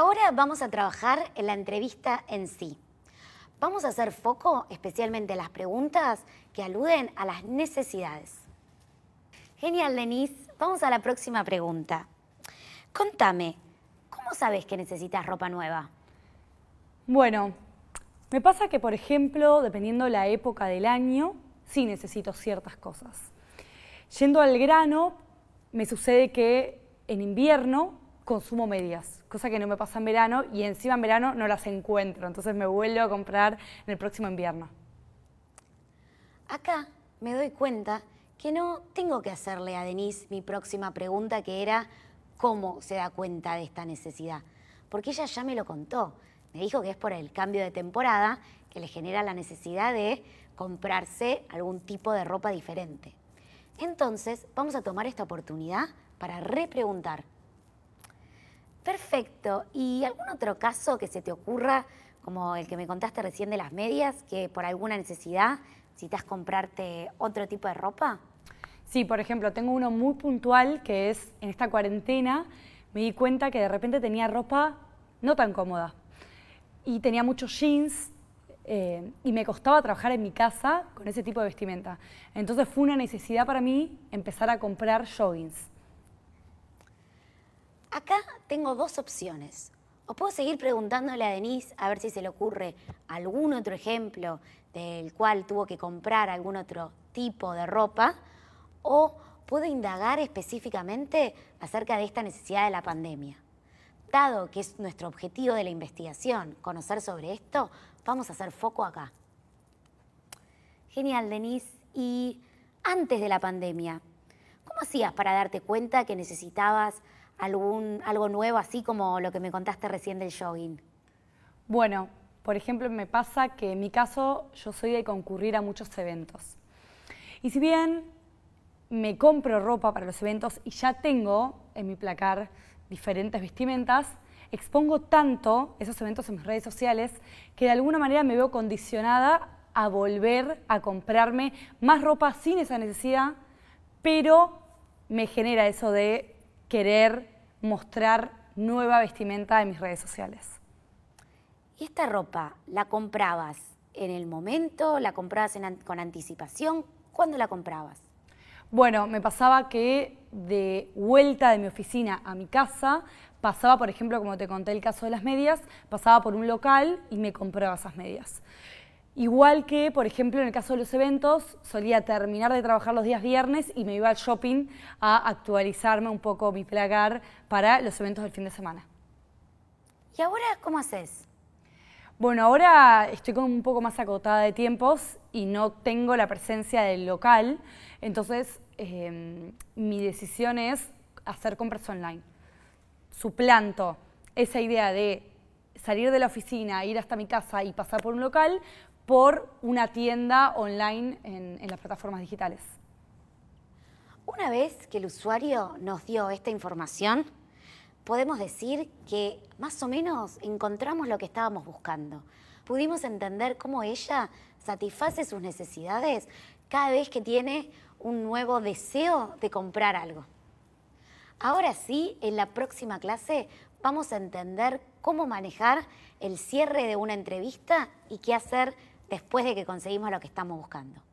Ahora vamos a trabajar en la entrevista en sí. Vamos a hacer foco especialmente en las preguntas que aluden a las necesidades. Genial, Denise. Vamos a la próxima pregunta. Contame, ¿cómo sabes que necesitas ropa nueva? Bueno, me pasa que, por ejemplo, dependiendo la época del año, sí necesito ciertas cosas. Yendo al grano, me sucede que en invierno consumo medias, cosa que no me pasa en verano y encima en verano no las encuentro, entonces me vuelvo a comprar en el próximo invierno. Acá me doy cuenta que no tengo que hacerle a Denise mi próxima pregunta que era cómo se da cuenta de esta necesidad, porque ella ya me lo contó. Me dijo que es por el cambio de temporada que le genera la necesidad de comprarse algún tipo de ropa diferente. Entonces, vamos a tomar esta oportunidad para repreguntar Perfecto. ¿Y algún otro caso que se te ocurra, como el que me contaste recién de las medias, que por alguna necesidad necesitas comprarte otro tipo de ropa? Sí, por ejemplo, tengo uno muy puntual que es en esta cuarentena me di cuenta que de repente tenía ropa no tan cómoda y tenía muchos jeans eh, y me costaba trabajar en mi casa con ese tipo de vestimenta. Entonces fue una necesidad para mí empezar a comprar joggings. Acá tengo dos opciones. O puedo seguir preguntándole a Denise a ver si se le ocurre algún otro ejemplo del cual tuvo que comprar algún otro tipo de ropa. O puedo indagar específicamente acerca de esta necesidad de la pandemia. Dado que es nuestro objetivo de la investigación conocer sobre esto, vamos a hacer foco acá. Genial, Denise. Y antes de la pandemia, ¿cómo hacías para darte cuenta que necesitabas algún, algo nuevo, así como lo que me contaste recién del jogging? Bueno, por ejemplo, me pasa que en mi caso yo soy de concurrir a muchos eventos. Y si bien me compro ropa para los eventos y ya tengo en mi placar diferentes vestimentas, expongo tanto esos eventos en mis redes sociales que de alguna manera me veo condicionada a volver a comprarme más ropa sin esa necesidad, pero me genera eso de querer mostrar nueva vestimenta en mis redes sociales. ¿Y esta ropa la comprabas en el momento? ¿La comprabas con anticipación? ¿Cuándo la comprabas? Bueno, me pasaba que de vuelta de mi oficina a mi casa, pasaba, por ejemplo, como te conté el caso de las medias, pasaba por un local y me compraba esas medias. Igual que, por ejemplo, en el caso de los eventos, solía terminar de trabajar los días viernes y me iba al shopping a actualizarme un poco mi placar para los eventos del fin de semana. ¿Y ahora cómo haces? Bueno, ahora estoy con un poco más acotada de tiempos y no tengo la presencia del local, entonces em, mi decisión es hacer compras online. Suplanto esa idea de salir de la oficina, ir hasta mi casa y pasar por un local por una tienda online en, las plataformas digitales. Una vez que el usuario nos dio esta información, podemos decir que más o menos encontramos lo que estábamos buscando. Pudimos entender cómo ella satisface sus necesidades cada vez que tiene un nuevo deseo de comprar algo. Ahora sí, en la próxima clase vamos a entender cómo manejar el cierre de una entrevista y qué hacer después de que conseguimos lo que estamos buscando.